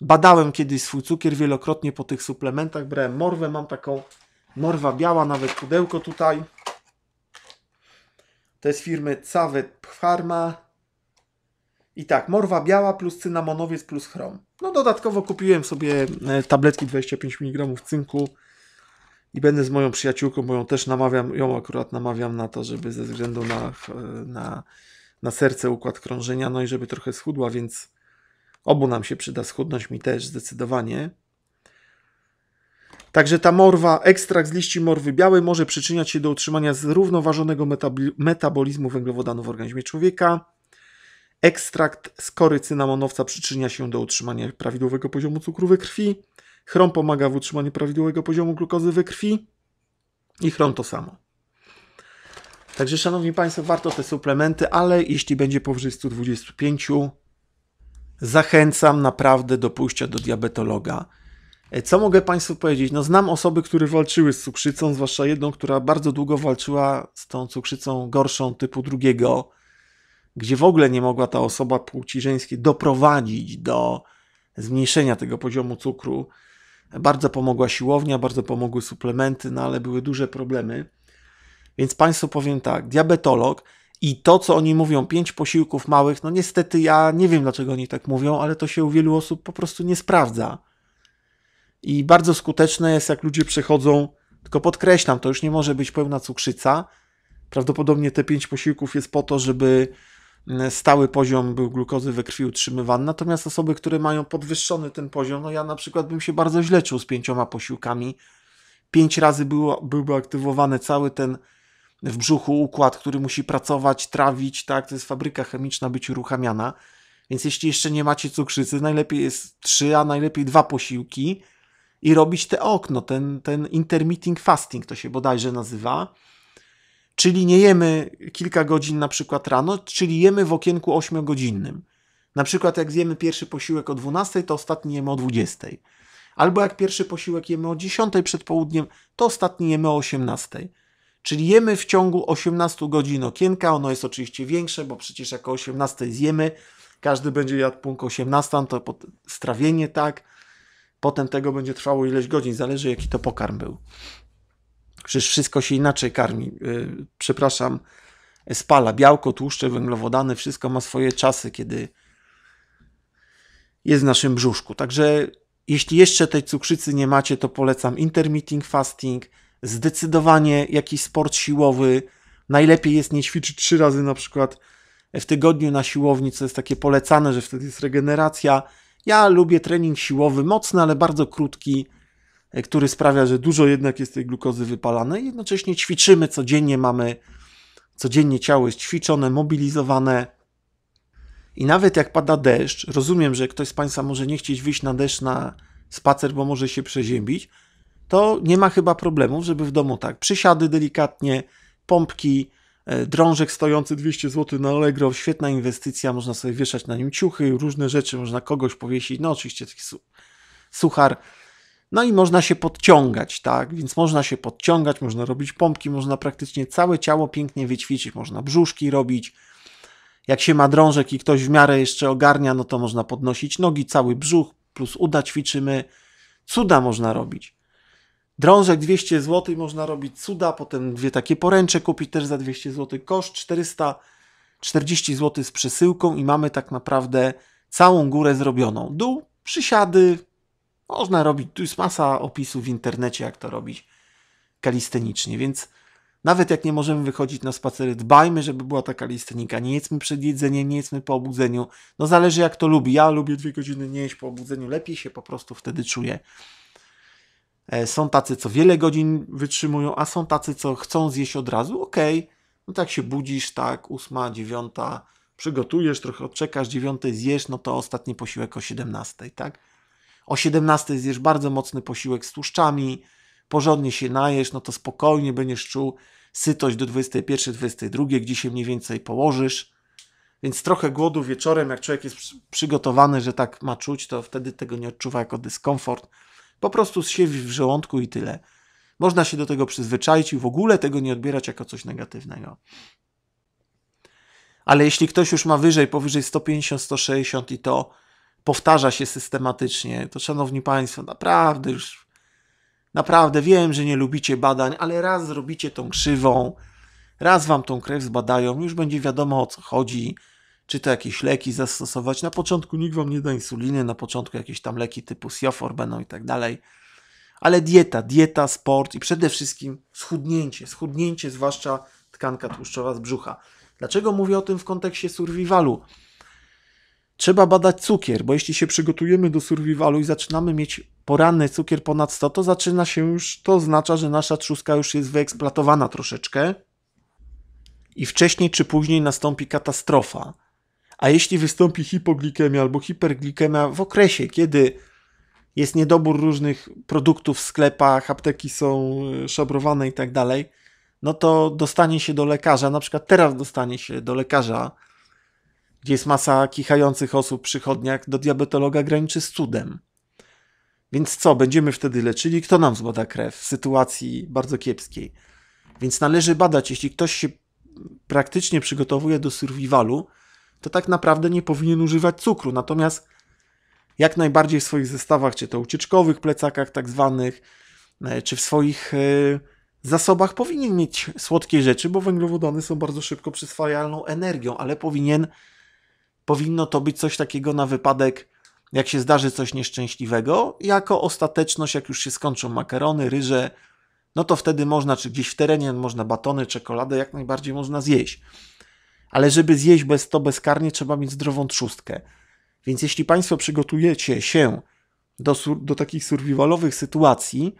Badałem kiedyś swój cukier wielokrotnie po tych suplementach, brałem morwę, mam taką morwa biała, nawet pudełko tutaj. To jest firmy Cavet Pharma. I tak, morwa biała plus cynamonowiec plus chrom. No dodatkowo kupiłem sobie e, tabletki 25 mg cynku i będę z moją przyjaciółką, bo ją też namawiam, ją akurat namawiam na to, żeby ze względu na, e, na, na serce układ krążenia, no i żeby trochę schudła, więc obu nam się przyda schudność mi też zdecydowanie. Także ta morwa, ekstrakt z liści morwy białej może przyczyniać się do utrzymania zrównoważonego metabolizmu węglowodanów w organizmie człowieka. Ekstrakt z kory cynamonowca przyczynia się do utrzymania prawidłowego poziomu cukru we krwi. Chrom pomaga w utrzymaniu prawidłowego poziomu glukozy we krwi. I chrom to samo. Także, szanowni Państwo, warto te suplementy, ale jeśli będzie powyżej 125, zachęcam naprawdę do pójścia do diabetologa. E, co mogę Państwu powiedzieć? No, znam osoby, które walczyły z cukrzycą, zwłaszcza jedną, która bardzo długo walczyła z tą cukrzycą gorszą typu drugiego, gdzie w ogóle nie mogła ta osoba płci żeńskiej doprowadzić do zmniejszenia tego poziomu cukru. Bardzo pomogła siłownia, bardzo pomogły suplementy, no ale były duże problemy. Więc Państwu powiem tak, diabetolog i to, co oni mówią, pięć posiłków małych, no niestety ja nie wiem, dlaczego oni tak mówią, ale to się u wielu osób po prostu nie sprawdza i bardzo skuteczne jest, jak ludzie przechodzą, tylko podkreślam, to już nie może być pełna cukrzyca. Prawdopodobnie te pięć posiłków jest po to, żeby mm, stały poziom był glukozy we krwi utrzymywany. Natomiast osoby, które mają podwyższony ten poziom, no ja na przykład bym się bardzo źle czuł z pięcioma posiłkami. Pięć razy było, byłby aktywowany cały ten w brzuchu układ, który musi pracować, trawić, tak? To jest fabryka chemiczna być uruchamiana. Więc jeśli jeszcze nie macie cukrzycy, najlepiej jest trzy, a najlepiej dwa posiłki i robić te okno, ten, ten intermittent fasting to się bodajże nazywa. Czyli nie jemy kilka godzin na przykład rano, czyli jemy w okienku 8-godzinnym. Na przykład jak zjemy pierwszy posiłek o 12, to ostatni jemy o 20. Albo jak pierwszy posiłek jemy o 10 przed południem, to ostatni jemy o 18. Czyli jemy w ciągu 18 godzin okienka, ono jest oczywiście większe, bo przecież jako 18 zjemy, każdy będzie jadł punkt 18, to strawienie, tak Potem tego będzie trwało ileś godzin, zależy jaki to pokarm był. Przecież wszystko się inaczej karmi. Y, przepraszam, spala białko, tłuszcze, węglowodany, wszystko ma swoje czasy, kiedy jest w naszym brzuszku. Także jeśli jeszcze tej cukrzycy nie macie, to polecam intermittent fasting, zdecydowanie jakiś sport siłowy. Najlepiej jest nie ćwiczyć trzy razy na przykład w tygodniu na siłowni, co jest takie polecane, że wtedy jest regeneracja ja lubię trening siłowy, mocny, ale bardzo krótki, e, który sprawia, że dużo jednak jest tej glukozy wypalanej. Jednocześnie ćwiczymy codziennie, mamy codziennie ciało jest ćwiczone, mobilizowane. I nawet jak pada deszcz, rozumiem, że ktoś z Państwa może nie chcieć wyjść na deszcz na spacer, bo może się przeziębić, to nie ma chyba problemów, żeby w domu tak przysiady delikatnie, pompki, E, drążek stojący 200 zł na Allegro, świetna inwestycja, można sobie wieszać na nim ciuchy, różne rzeczy, można kogoś powiesić, no oczywiście taki su suchar. No i można się podciągać, tak? Więc można się podciągać, można robić pompki, można praktycznie całe ciało pięknie wyćwiczyć, można brzuszki robić. Jak się ma drążek i ktoś w miarę jeszcze ogarnia, no to można podnosić nogi, cały brzuch, plus uda ćwiczymy. Cuda można robić. Drążek 200 zł, można robić cuda, potem dwie takie poręcze kupić też za 200 zł. Koszt 440 zł z przesyłką i mamy tak naprawdę całą górę zrobioną. Dół, przysiady, można robić, tu jest masa opisów w internecie, jak to robić kalistenicznie, więc nawet jak nie możemy wychodzić na spacery, dbajmy, żeby była taka listenika. Nie jedzmy przed jedzeniem, nie jedzmy po obudzeniu. No zależy jak to lubi. Ja lubię dwie godziny nie jeść po obudzeniu. Lepiej się po prostu wtedy czuję. E, są tacy, co wiele godzin wytrzymują, a są tacy, co chcą zjeść od razu. Okej, okay. no tak się budzisz, tak, ósma, dziewiąta, przygotujesz, trochę odczekasz, dziewiątej zjesz, no to ostatni posiłek o 17, tak? O 17 zjesz bardzo mocny posiłek z tłuszczami, porządnie się najesz, no to spokojnie będziesz czuł sytość do 21, 22, gdzie się mniej więcej położysz. Więc trochę głodu wieczorem, jak człowiek jest przygotowany, że tak ma czuć, to wtedy tego nie odczuwa jako dyskomfort po prostu siewi w żołądku i tyle. Można się do tego przyzwyczaić i w ogóle tego nie odbierać jako coś negatywnego. Ale jeśli ktoś już ma wyżej, powyżej 150, 160 i to powtarza się systematycznie, to szanowni państwo, naprawdę już, naprawdę wiem, że nie lubicie badań, ale raz zrobicie tą krzywą, raz wam tą krew zbadają, już będzie wiadomo o co chodzi, czy to jakieś leki zastosować. Na początku nikt wam nie da insuliny, na początku jakieś tam leki typu Siofor będą i tak dalej. Ale dieta, dieta, sport i przede wszystkim schudnięcie, schudnięcie zwłaszcza tkanka tłuszczowa z brzucha. Dlaczego mówię o tym w kontekście survivalu? Trzeba badać cukier, bo jeśli się przygotujemy do survivalu i zaczynamy mieć poranny cukier ponad 100, to zaczyna się już, to oznacza, że nasza trzustka już jest wyeksploatowana troszeczkę i wcześniej czy później nastąpi katastrofa. A jeśli wystąpi hipoglikemia albo hiperglikemia w okresie, kiedy jest niedobór różnych produktów w sklepach, apteki są y, szabrowane i tak dalej, no to dostanie się do lekarza, na przykład teraz dostanie się do lekarza, gdzie jest masa kichających osób przychodniach, do diabetologa graniczy z cudem. Więc co, będziemy wtedy leczyli? Kto nam zbada krew w sytuacji bardzo kiepskiej? Więc należy badać, jeśli ktoś się praktycznie przygotowuje do survivalu, to tak naprawdę nie powinien używać cukru. Natomiast jak najbardziej w swoich zestawach, czy to ucieczkowych plecakach, tak zwanych, e, czy w swoich e, zasobach powinien mieć słodkie rzeczy, bo węglowodany są bardzo szybko przyswajalną energią, ale powinien, powinno to być coś takiego na wypadek, jak się zdarzy coś nieszczęśliwego, jako ostateczność, jak już się skończą makarony, ryże, no to wtedy można, czy gdzieś w terenie, można batony, czekoladę, jak najbardziej można zjeść. Ale żeby zjeść bez to bezkarnie, trzeba mieć zdrową trzustkę. Więc jeśli Państwo przygotujecie się do, do takich survivalowych sytuacji,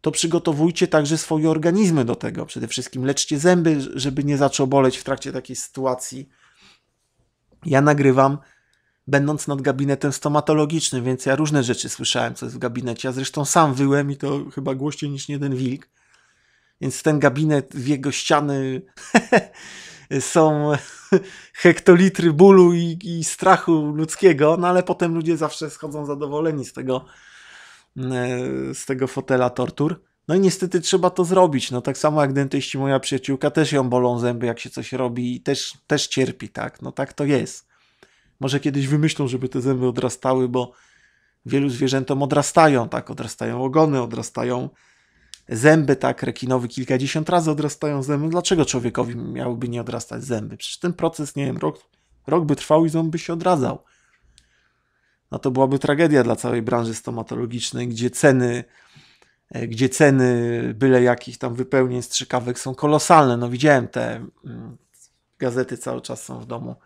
to przygotowujcie także swoje organizmy do tego. Przede wszystkim leczcie zęby, żeby nie zaczął boleć w trakcie takiej sytuacji. Ja nagrywam będąc nad gabinetem stomatologicznym, więc ja różne rzeczy słyszałem, co jest w gabinecie. Ja zresztą sam wyłem i to chyba głośniej niż jeden wilk. Więc ten gabinet w jego ściany [laughs] są [laughs] hektolitry bólu i, i strachu ludzkiego, no ale potem ludzie zawsze schodzą zadowoleni z tego, e, z tego fotela tortur. No i niestety trzeba to zrobić. No tak samo jak dentyści, moja przyjaciółka, też ją bolą zęby, jak się coś robi i też, też cierpi, tak? No tak to jest. Może kiedyś wymyślą, żeby te zęby odrastały, bo wielu zwierzętom odrastają, tak? Odrastają ogony, odrastają Zęby tak, rekinowy kilkadziesiąt razy odrastają zęby. Dlaczego człowiekowi miałyby nie odrastać zęby? Przecież ten proces, nie wiem, rok, rok by trwał i ząb by się odradzał. No to byłaby tragedia dla całej branży stomatologicznej, gdzie ceny, e, gdzie ceny byle jakich tam wypełnień strzykawek są kolosalne. No widziałem te mm, gazety cały czas są w domu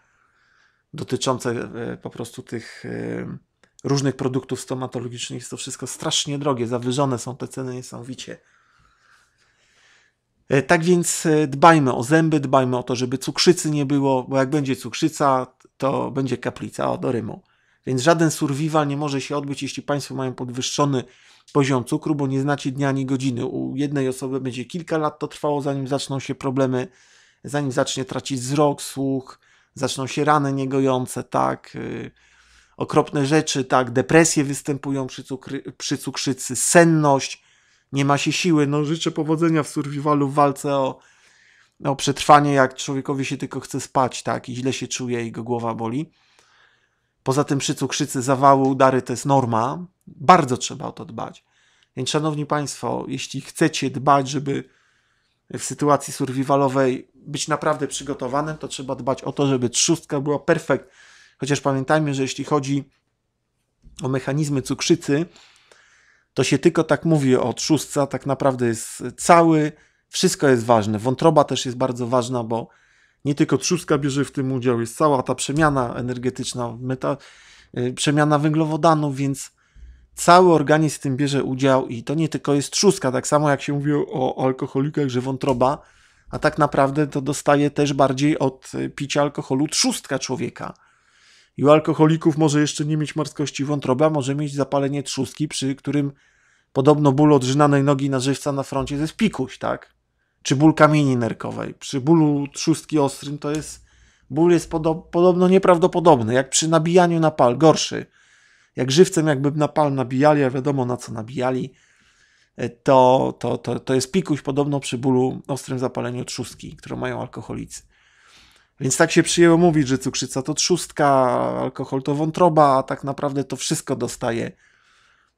dotyczące e, po prostu tych e, różnych produktów stomatologicznych. Jest to wszystko strasznie drogie, zawyżone są te ceny niesamowicie. E, tak więc e, dbajmy o zęby, dbajmy o to, żeby cukrzycy nie było, bo jak będzie cukrzyca, to będzie kaplica, o, do rymu. Więc żaden survival nie może się odbyć, jeśli Państwo mają podwyższony poziom cukru, bo nie znacie dnia ani godziny. U jednej osoby będzie kilka lat to trwało, zanim zaczną się problemy, zanim zacznie tracić wzrok, słuch, zaczną się rany niegojące, tak, y, okropne rzeczy, tak, depresje występują przy, cukry, przy cukrzycy, senność, nie ma się siły. No życzę powodzenia w survivalu, w walce o, o przetrwanie, jak człowiekowi się tylko chce spać, tak, i źle się czuje i go głowa boli. Poza tym przy cukrzycy zawału, udary to jest norma. Bardzo trzeba o to dbać. Więc szanowni państwo, jeśli chcecie dbać, żeby w sytuacji survivalowej być naprawdę przygotowanym, to trzeba dbać o to, żeby trzustka była perfekt. Chociaż pamiętajmy, że jeśli chodzi o mechanizmy cukrzycy, to się tylko tak mówi o trzustce, tak naprawdę jest cały, wszystko jest ważne. Wątroba też jest bardzo ważna, bo nie tylko trzustka bierze w tym udział, jest cała ta przemiana energetyczna, meta, y, przemiana węglowodanów, więc cały organizm w tym bierze udział i to nie tylko jest trzustka, tak samo jak się mówi o alkoholikach, że wątroba, a tak naprawdę to dostaje też bardziej od y, picia alkoholu trzustka człowieka. I u alkoholików może jeszcze nie mieć marskości wątroba, może mieć zapalenie trzustki, przy którym podobno ból odrzynanej nogi na żywca na froncie to jest pikuś, tak? Czy ból kamieni nerkowej. Przy bólu trzustki ostrym to jest... Ból jest podo podobno nieprawdopodobny, jak przy nabijaniu na pal, gorszy. Jak żywcem jakby na pal nabijali, a wiadomo na co nabijali, e, to, to, to, to jest pikuś podobno przy bólu ostrym zapaleniu trzustki, którą mają alkoholicy. Więc tak się przyjęło mówić, że cukrzyca to trzustka, alkohol to wątroba, a tak naprawdę to wszystko dostaje.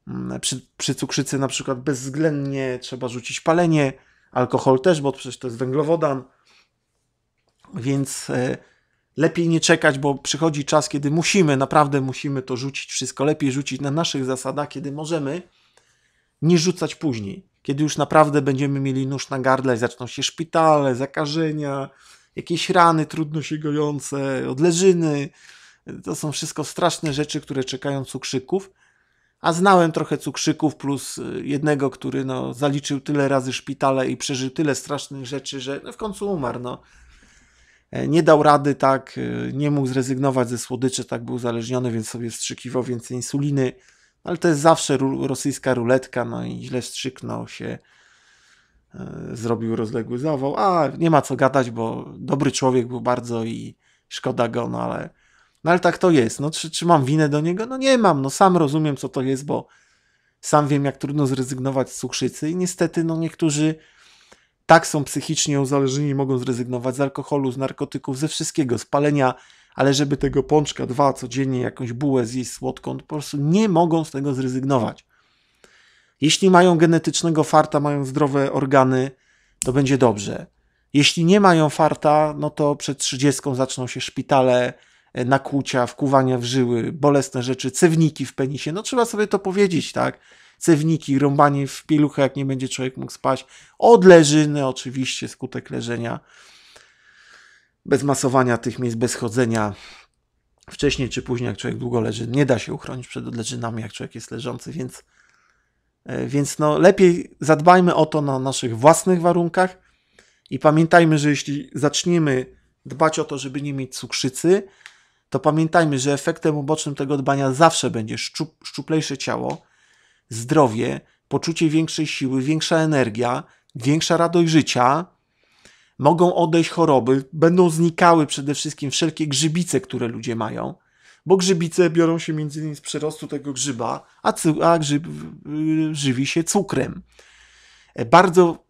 Mm, przy, przy cukrzycy na przykład bezwzględnie trzeba rzucić palenie, alkohol też, bo przecież to jest węglowodan. Więc e, lepiej nie czekać, bo przychodzi czas, kiedy musimy, naprawdę musimy to rzucić wszystko. Lepiej rzucić na naszych zasadach, kiedy możemy, nie rzucać później. Kiedy już naprawdę będziemy mieli nóż na gardle i zaczną się szpitale, zakażenia, jakieś rany trudno się gojące, odleżyny. To są wszystko straszne rzeczy, które czekają cukrzyków. A znałem trochę cukrzyków, plus y, jednego, który no, zaliczył tyle razy szpitale i przeżył tyle strasznych rzeczy, że no, w końcu umarł. No. E, nie dał rady, tak, y, nie mógł zrezygnować ze słodyczy, tak był uzależniony, więc sobie strzykiwał więcej insuliny. Ale to jest zawsze rosyjska ruletka, no i źle strzyknął się E, zrobił rozległy zawał, a nie ma co gadać, bo dobry człowiek był bardzo i szkoda go, no ale, no ale tak to jest. No, czy, czy mam winę do niego? No nie mam, no sam rozumiem co to jest, bo sam wiem jak trudno zrezygnować z cukrzycy i niestety no niektórzy tak są psychicznie uzależnieni, mogą zrezygnować z alkoholu, z narkotyków, ze wszystkiego, z palenia, ale żeby tego pączka dwa codziennie jakąś bułę zjeść słodką, to po prostu nie mogą z tego zrezygnować. Jeśli mają genetycznego farta, mają zdrowe organy, to będzie dobrze. Jeśli nie mają farta, no to przed 30 zaczną się szpitale, e, nakłucia, wkuwania w żyły, bolesne rzeczy, cewniki w penisie. No trzeba sobie to powiedzieć, tak? Cewniki, rąbanie w pieluchę, jak nie będzie człowiek mógł spać. Odleżyny oczywiście, skutek leżenia. Bez masowania tych miejsc, bez chodzenia. Wcześniej czy później, jak człowiek długo leży, nie da się uchronić przed odleżynami, jak człowiek jest leżący, więc E, więc no, lepiej zadbajmy o to na naszych własnych warunkach i pamiętajmy, że jeśli zaczniemy dbać o to, żeby nie mieć cukrzycy, to pamiętajmy, że efektem ubocznym tego dbania zawsze będzie szczu szczuplejsze ciało, zdrowie, poczucie większej siły, większa energia, większa radość życia. Mogą odejść choroby, będą znikały przede wszystkim wszelkie grzybice, które ludzie mają bo grzybice biorą się między innymi z przyrostu tego grzyba, a, a grzyb żywi się cukrem. E, bardzo,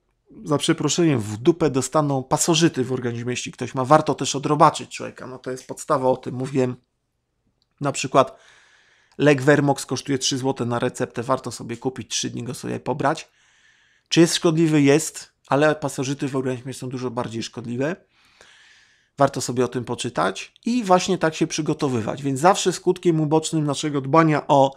za przeproszeniem, w dupę dostaną pasożyty w organizmie, jeśli ktoś ma. Warto też odrobaczyć człowieka, no to jest podstawa, o tym mówiłem. Na przykład lek Vermox kosztuje 3 zł na receptę, warto sobie kupić, 3 dni go sobie pobrać. Czy jest szkodliwy? Jest, ale pasożyty w organizmie są dużo bardziej szkodliwe warto sobie o tym poczytać i właśnie tak się przygotowywać. Więc zawsze skutkiem ubocznym naszego dbania o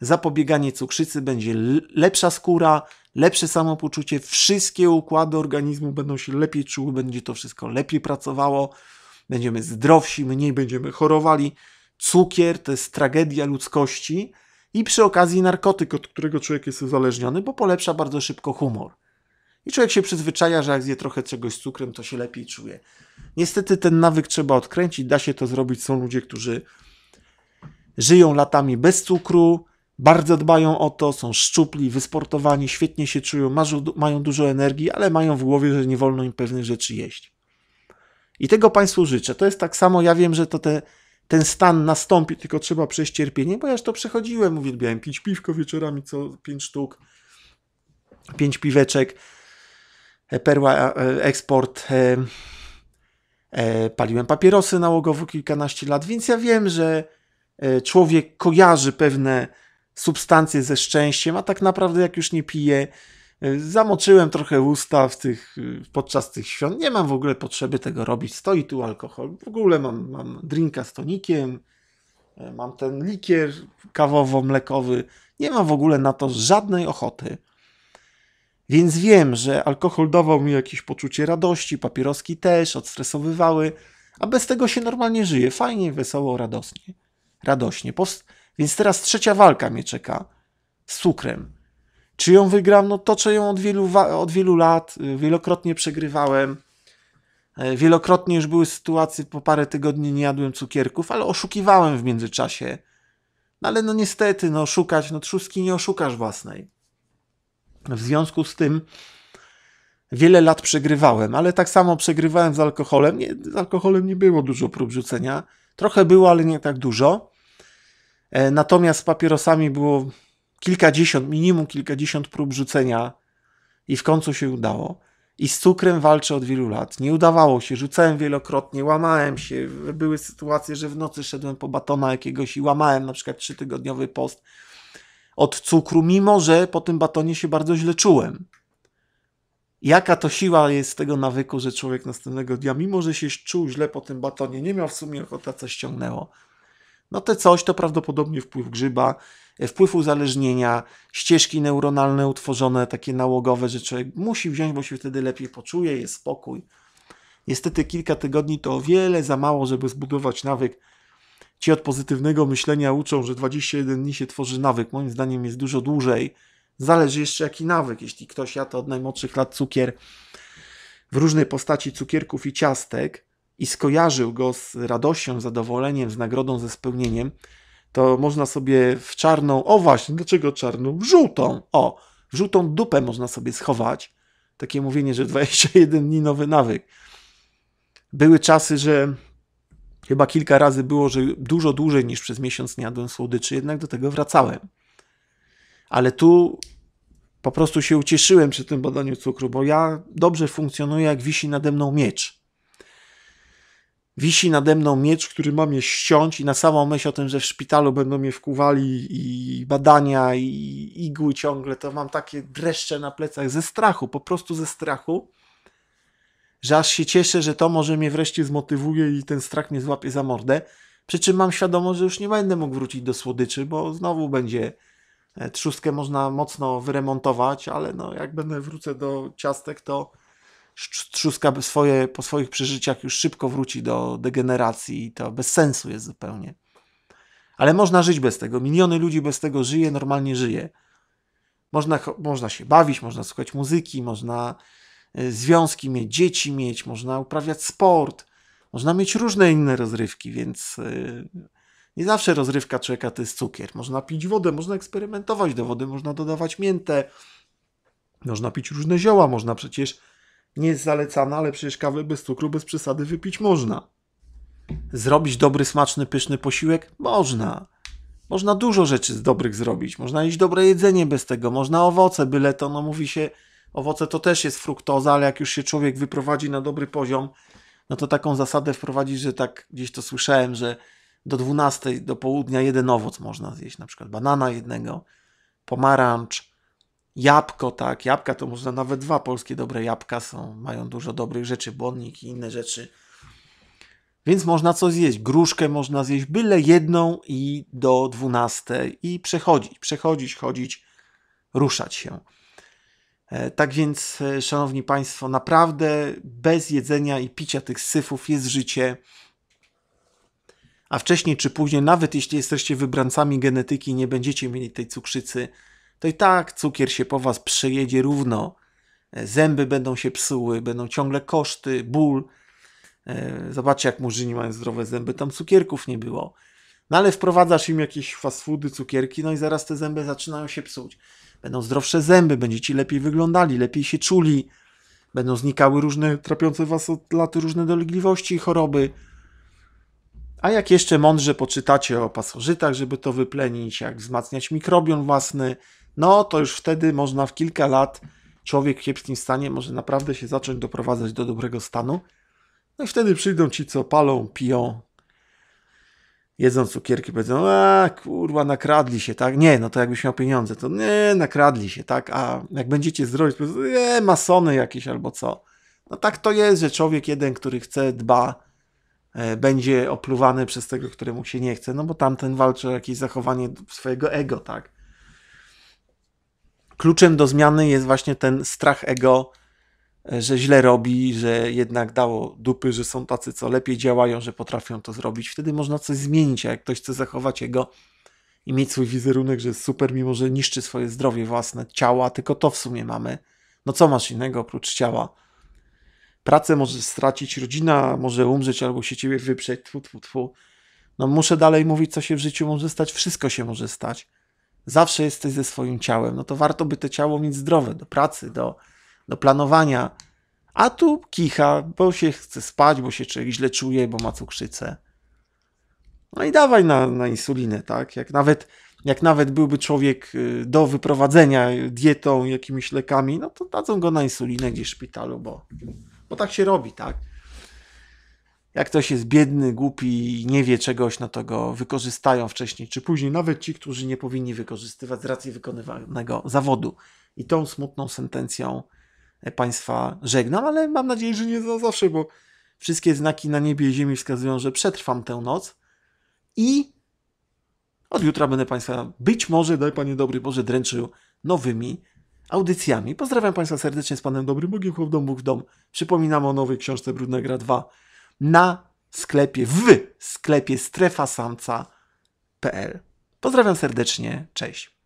zapobieganie cukrzycy będzie lepsza skóra, lepsze samopoczucie, wszystkie układy organizmu będą się lepiej czuły, będzie to wszystko lepiej pracowało, będziemy zdrowsi, mniej będziemy chorowali. Cukier to jest tragedia ludzkości i przy okazji narkotyk, od którego człowiek jest uzależniony, bo polepsza bardzo szybko humor. I człowiek się przyzwyczaja, że jak zje trochę czegoś z cukrem, to się lepiej czuje. Niestety ten nawyk trzeba odkręcić, da się to zrobić. Są ludzie, którzy żyją latami bez cukru, bardzo dbają o to, są szczupli, wysportowani, świetnie się czują, mają dużo energii, ale mają w głowie, że nie wolno im pewnych rzeczy jeść. I tego Państwu życzę. To jest tak samo, ja wiem, że to te, ten stan nastąpi, tylko trzeba przejść cierpienie, bo ja już to przechodziłem, uwielbiałem pić piwko wieczorami co 5 sztuk, 5 piweczek, e, perła e, eksport, e, E, paliłem papierosy nałogowo kilkanaście lat, więc ja wiem, że e, człowiek kojarzy pewne substancje ze szczęściem, a tak naprawdę jak już nie pije, e, zamoczyłem trochę usta w tych, podczas tych świąt, nie mam w ogóle potrzeby tego robić, stoi tu alkohol, w ogóle mam, mam drinka z tonikiem, mam ten likier kawowo-mlekowy, nie mam w ogóle na to żadnej ochoty. Więc wiem, że alkohol dawał mi jakieś poczucie radości, papieroski też, odstresowywały, a bez tego się normalnie żyje, fajnie, wesoło, radosnie. Radośnie. Więc teraz trzecia walka mnie czeka z cukrem. Czy ją wygram? No toczę ją od wielu, od wielu lat, wielokrotnie przegrywałem. E, wielokrotnie już były sytuacje, po parę tygodni nie jadłem cukierków, ale oszukiwałem w międzyczasie. No ale no niestety, no szukać, no trzustki nie oszukasz własnej. W związku z tym wiele lat przegrywałem, ale tak samo przegrywałem z alkoholem. Nie, z alkoholem nie było dużo prób rzucenia. Trochę było, ale nie tak dużo. E, natomiast z papierosami było kilkadziesiąt, minimum kilkadziesiąt prób rzucenia i w końcu się udało. I z cukrem walczę od wielu lat. Nie udawało się, rzucałem wielokrotnie, łamałem się. Były sytuacje, że w nocy szedłem po batona jakiegoś i łamałem na przykład trzytygodniowy post od cukru, mimo że po tym batonie się bardzo źle czułem. Jaka to siła jest tego nawyku, że człowiek następnego dnia, mimo że się czuł źle po tym batonie, nie miał w sumie ochota, coś ściągnęło. No te coś to prawdopodobnie wpływ grzyba, e, wpływ uzależnienia, ścieżki neuronalne utworzone, takie nałogowe, że człowiek musi wziąć, bo się wtedy lepiej poczuje, jest spokój. Niestety kilka tygodni to o wiele za mało, żeby zbudować nawyk, Ci od pozytywnego myślenia uczą, że 21 dni się tworzy nawyk. Moim zdaniem jest dużo dłużej. Zależy jeszcze jaki nawyk. Jeśli ktoś to od najmłodszych lat cukier w różnej postaci cukierków i ciastek i skojarzył go z radością, zadowoleniem, z nagrodą, ze spełnieniem, to można sobie w czarną, o właśnie, dlaczego czarną? W żółtą, o, w żółtą dupę można sobie schować. Takie mówienie, że 21 dni nowy nawyk. Były czasy, że Chyba kilka razy było, że dużo dłużej niż przez miesiąc nie jadłem słodyczy, jednak do tego wracałem. Ale tu po prostu się ucieszyłem przy tym badaniu cukru, bo ja dobrze funkcjonuję, jak wisi nade mną miecz. Wisi nade mną miecz, który mam je ściąć i na samą myśl o tym, że w szpitalu będą mnie wkuwali i badania i igły ciągle, to mam takie dreszcze na plecach ze strachu, po prostu ze strachu, że aż się cieszę, że to może mnie wreszcie zmotywuje i ten strach mnie złapie za mordę. Przy czym mam świadomość, że już nie będę mógł wrócić do słodyczy, bo znowu będzie e, trzustkę można mocno wyremontować, ale no jak będę wrócę do ciastek, to trzustka swoje, po swoich przeżyciach już szybko wróci do degeneracji i to bez sensu jest zupełnie. Ale można żyć bez tego. Miliony ludzi bez tego żyje, normalnie żyje. Można, można się bawić, można słuchać muzyki, można Y, związki mieć, dzieci mieć, można uprawiać sport, można mieć różne inne rozrywki, więc y, nie zawsze rozrywka człowieka to jest cukier. Można pić wodę, można eksperymentować do wody, można dodawać miętę, można pić różne zioła, można przecież, nie jest zalecana, ale przecież kawę bez cukru, bez przesady wypić można. Zrobić dobry, smaczny, pyszny posiłek? Można. Można dużo rzeczy z dobrych zrobić. Można jeść dobre jedzenie bez tego, można owoce, byle to, no mówi się, owoce to też jest fruktoza, ale jak już się człowiek wyprowadzi na dobry poziom, no to taką zasadę wprowadzić, że tak gdzieś to słyszałem, że do 12 do południa jeden owoc można zjeść, na przykład banana jednego, pomarancz, jabłko, tak, jabłka to można nawet dwa polskie dobre jabłka są, mają dużo dobrych rzeczy, błonnik i inne rzeczy. Więc można co zjeść, gruszkę można zjeść, byle jedną i do 12 i przechodzić, przechodzić, chodzić, ruszać się. E, tak więc, e, szanowni państwo, naprawdę bez jedzenia i picia tych syfów jest życie. A wcześniej czy później, nawet jeśli jesteście wybrancami genetyki i nie będziecie mieli tej cukrzycy, to i tak cukier się po was przejedzie równo. E, zęby będą się psuły, będą ciągle koszty, ból. Zobaczcie, jak murzyni mają zdrowe zęby, tam cukierków nie było. No ale wprowadzasz im jakieś fast foody, cukierki, no i zaraz te zęby zaczynają się psuć. Będą zdrowsze zęby, będziecie lepiej wyglądali, lepiej się czuli. Będą znikały różne trapiące was od lat różne dolegliwości i choroby. A jak jeszcze mądrze poczytacie o pasożytach, żeby to wyplenić, jak wzmacniać mikrobion własny, no to już wtedy można w kilka lat człowiek w kiepskim stanie może naprawdę się zacząć doprowadzać do dobrego stanu. No i wtedy przyjdą ci, co palą, piją, jedzą cukierki, powiedzą, a kurwa, nakradli się, tak? Nie, no to jakbyś miał pieniądze, to nie, nakradli się, tak? A jak będziecie zdrowi, to e, masony jakieś albo co. No tak to jest, że człowiek jeden, który chce, dba, e, będzie opluwany przez tego, któremu się nie chce, no bo tamten walczy o jakieś zachowanie swojego ego, tak? Kluczem do zmiany jest właśnie ten strach ego, E, że źle robi, że jednak dało dupy, że są tacy, co lepiej działają, że potrafią to zrobić. Wtedy można coś zmienić, a jak ktoś chce zachować jego i mieć swój wizerunek, że jest super, mimo że niszczy swoje zdrowie własne, ciała, tylko to w sumie mamy. No co masz innego oprócz ciała? Pracę możesz stracić, rodzina może umrzeć albo się ciebie wyprzeć, tfu, tfu, tfu. No muszę dalej mówić, co się w życiu może stać, wszystko się może stać. Zawsze jesteś ze swoim ciałem, no to warto by to ciało mieć zdrowe do pracy, do do planowania. A tu kicha, bo się chce spać, bo się źle czuje, bo ma cukrzycę. No i dawaj na, na insulinę, tak? Jak nawet, jak nawet byłby człowiek y, do wyprowadzenia dietą, jakimiś lekami, no to dadzą go na insulinę gdzieś w szpitalu, bo, bo tak się robi, tak? Jak ktoś jest biedny, głupi i nie wie czegoś, no to go wykorzystają wcześniej czy później, nawet ci, którzy nie powinni wykorzystywać z racji wykonywanego zawodu. I tą smutną sentencją Państwa żegnam, ale mam nadzieję, że nie za zawsze, bo wszystkie znaki na niebie i ziemi wskazują, że przetrwam tę noc i od jutra będę Państwa być może, daj Panie Dobry Boże, dręczył nowymi audycjami. Pozdrawiam Państwa serdecznie z Panem Dobrym Bogiem, chłop dom, Bóg dom. Przypominam o nowej książce Brudna Gra 2 na sklepie, w sklepie strefasamca.pl. Pozdrawiam serdecznie, cześć.